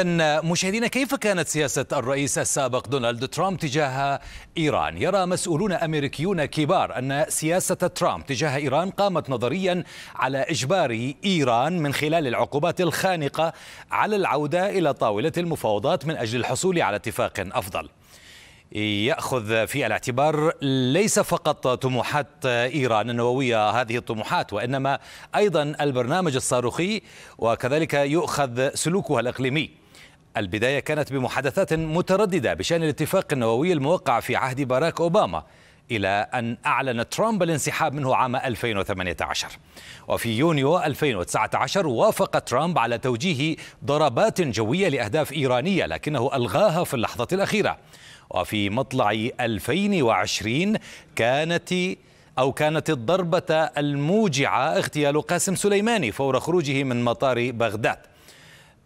أن مشاهدينا كيف كانت سياسة الرئيس السابق دونالد ترامب تجاه إيران؟ يرى مسؤولون أمريكيون كبار أن سياسة ترامب تجاه إيران قامت نظريا على إجبار إيران من خلال العقوبات الخانقة على العودة إلى طاولة المفاوضات من أجل الحصول على اتفاق أفضل ياخذ في الاعتبار ليس فقط طموحات ايران النوويه هذه الطموحات وانما ايضا البرنامج الصاروخي وكذلك يؤخذ سلوكها الاقليمي البداية كانت بمحادثات مترددة بشأن الاتفاق النووي الموقع في عهد باراك أوباما إلى أن أعلن ترامب الانسحاب منه عام 2018 وفي يونيو 2019 وافق ترامب على توجيه ضربات جوية لأهداف إيرانية لكنه ألغاها في اللحظة الأخيرة وفي مطلع 2020 كانت أو كانت الضربة الموجعة اغتيال قاسم سليماني فور خروجه من مطار بغداد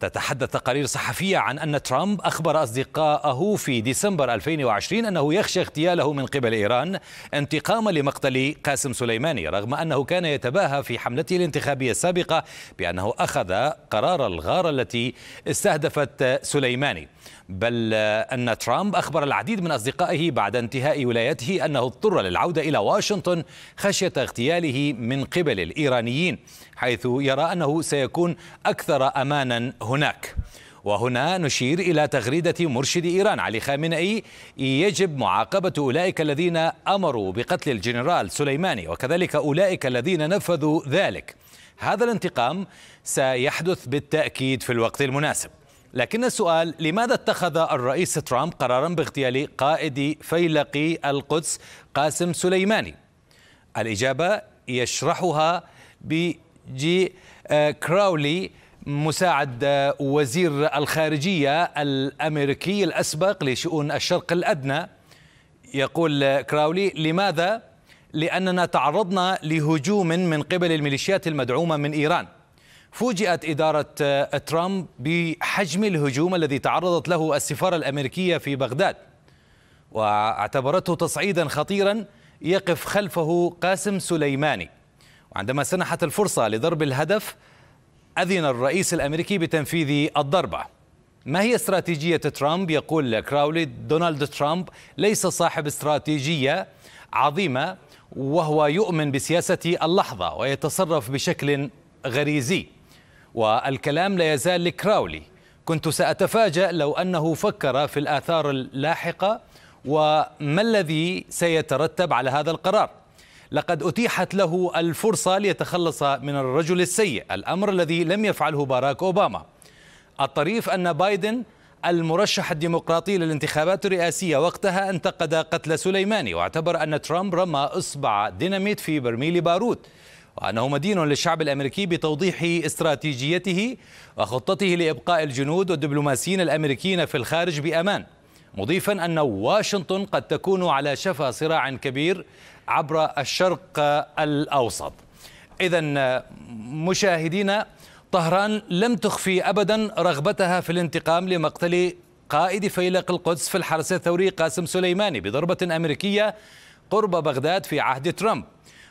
تتحدث تقارير صحفية عن أن ترامب أخبر أصدقائه في ديسمبر 2020 أنه يخشى اغتياله من قبل إيران انتقاما لمقتل قاسم سليماني رغم أنه كان يتباهى في حملته الانتخابية السابقة بأنه أخذ قرار الغارة التي استهدفت سليماني بل أن ترامب أخبر العديد من أصدقائه بعد انتهاء ولايته أنه اضطر للعودة إلى واشنطن خشية اغتياله من قبل الإيرانيين حيث يرى أنه سيكون أكثر أمانا هناك وهنا نشير إلى تغريدة مرشد إيران علي خامنئي يجب معاقبة أولئك الذين أمروا بقتل الجنرال سليماني وكذلك أولئك الذين نفذوا ذلك هذا الانتقام سيحدث بالتأكيد في الوقت المناسب لكن السؤال لماذا اتخذ الرئيس ترامب قرارا باغتيال قائد فيلق القدس قاسم سليماني الإجابة يشرحها بجي آه، كراولي مساعد آه، وزير الخارجية الأمريكي الأسبق لشؤون الشرق الأدنى يقول آه، كراولي لماذا؟ لأننا تعرضنا لهجوم من قبل الميليشيات المدعومة من إيران فوجئت إدارة آه، ترامب بحجم الهجوم الذي تعرضت له السفارة الأمريكية في بغداد واعتبرته تصعيدا خطيرا يقف خلفه قاسم سليماني وعندما سنحت الفرصة لضرب الهدف أذن الرئيس الأمريكي بتنفيذ الضربة ما هي استراتيجية ترامب؟ يقول كراولي دونالد ترامب ليس صاحب استراتيجية عظيمة وهو يؤمن بسياسة اللحظة ويتصرف بشكل غريزي والكلام لا يزال لكراولي كنت سأتفاجأ لو أنه فكر في الآثار اللاحقة وما الذي سيترتب على هذا القرار لقد أتيحت له الفرصة ليتخلص من الرجل السيء الأمر الذي لم يفعله باراك أوباما الطريف أن بايدن المرشح الديمقراطي للانتخابات الرئاسية وقتها انتقد قتل سليماني واعتبر أن ترامب رمى إصبع ديناميت في برميل بارود وأنه مدين للشعب الأمريكي بتوضيح استراتيجيته وخطته لإبقاء الجنود والدبلوماسيين الأمريكيين في الخارج بأمان مضيفا أن واشنطن قد تكون على شفا صراع كبير عبر الشرق الأوسط إذا مشاهدينا طهران لم تخفي أبدا رغبتها في الانتقام لمقتل قائد فيلق القدس في الحرس الثوري قاسم سليماني بضربة أمريكية قرب بغداد في عهد ترامب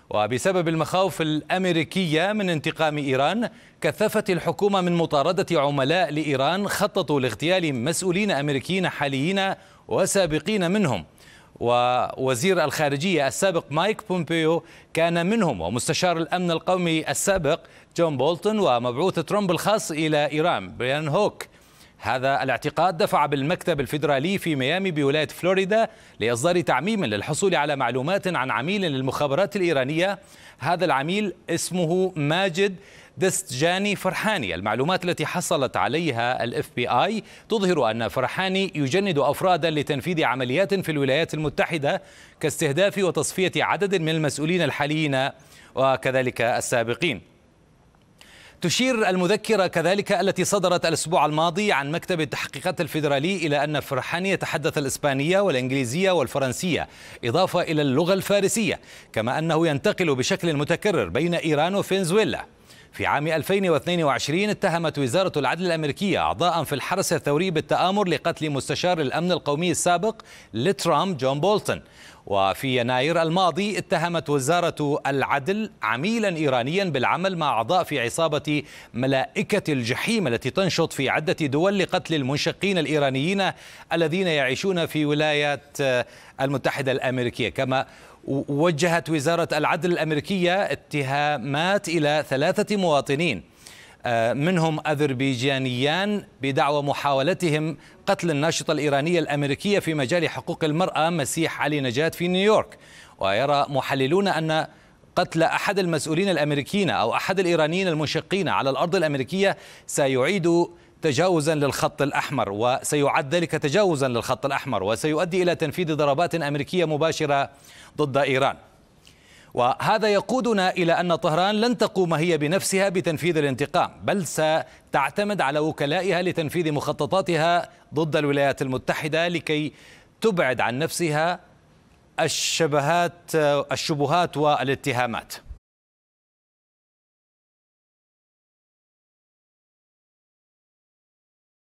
وبسبب المخاوف الأمريكية من انتقام إيران كثفت الحكومة من مطاردة عملاء لإيران خططوا لاغتيال مسؤولين أمريكيين حاليين وسابقين منهم ووزير الخارجية السابق مايك بومبيو كان منهم ومستشار الأمن القومي السابق جون بولتون ومبعوث ترامب الخاص إلى إيران بريان هوك هذا الاعتقاد دفع بالمكتب الفيدرالي في ميامي بولاية فلوريدا لإصدار تعميم للحصول على معلومات عن عميل للمخابرات الإيرانية هذا العميل اسمه ماجد دستجاني فرحاني المعلومات التي حصلت عليها الاف بي اي تظهر ان فرحاني يجند افرادا لتنفيذ عمليات في الولايات المتحده كاستهداف وتصفيه عدد من المسؤولين الحاليين وكذلك السابقين تشير المذكرة كذلك التي صدرت الأسبوع الماضي عن مكتب التحقيقات الفيدرالي إلى أن فرحان يتحدث الإسبانية والإنجليزية والفرنسية إضافة إلى اللغة الفارسية كما أنه ينتقل بشكل متكرر بين إيران وفنزويلا في عام 2022 اتهمت وزارة العدل الأمريكية أعضاء في الحرس الثوري بالتآمر لقتل مستشار الأمن القومي السابق لترامب جون بولتون وفي يناير الماضي اتهمت وزارة العدل عميلا إيرانيا بالعمل مع أعضاء في عصابة ملائكة الجحيم التي تنشط في عدة دول لقتل المنشقين الإيرانيين الذين يعيشون في ولايات المتحدة الأمريكية كما وجهت وزارة العدل الأمريكية اتهامات إلى ثلاثة مواطنين آه، منهم أذربيجانيان بدعوى محاولتهم قتل الناشطة الإيرانية الأمريكية في مجال حقوق المرأة مسيح علي نجات في نيويورك ويرى محللون أن قتل أحد المسؤولين الأمريكيين أو أحد الإيرانيين المشقين على الأرض الأمريكية سيعيد تجاوزا للخط الأحمر وسيعد ذلك تجاوزا للخط الأحمر وسيؤدي إلى تنفيذ ضربات أمريكية مباشرة ضد إيران وهذا يقودنا إلى أن طهران لن تقوم هي بنفسها بتنفيذ الانتقام بل ستعتمد على وكلائها لتنفيذ مخططاتها ضد الولايات المتحدة لكي تبعد عن نفسها الشبهات الشبهات والاتهامات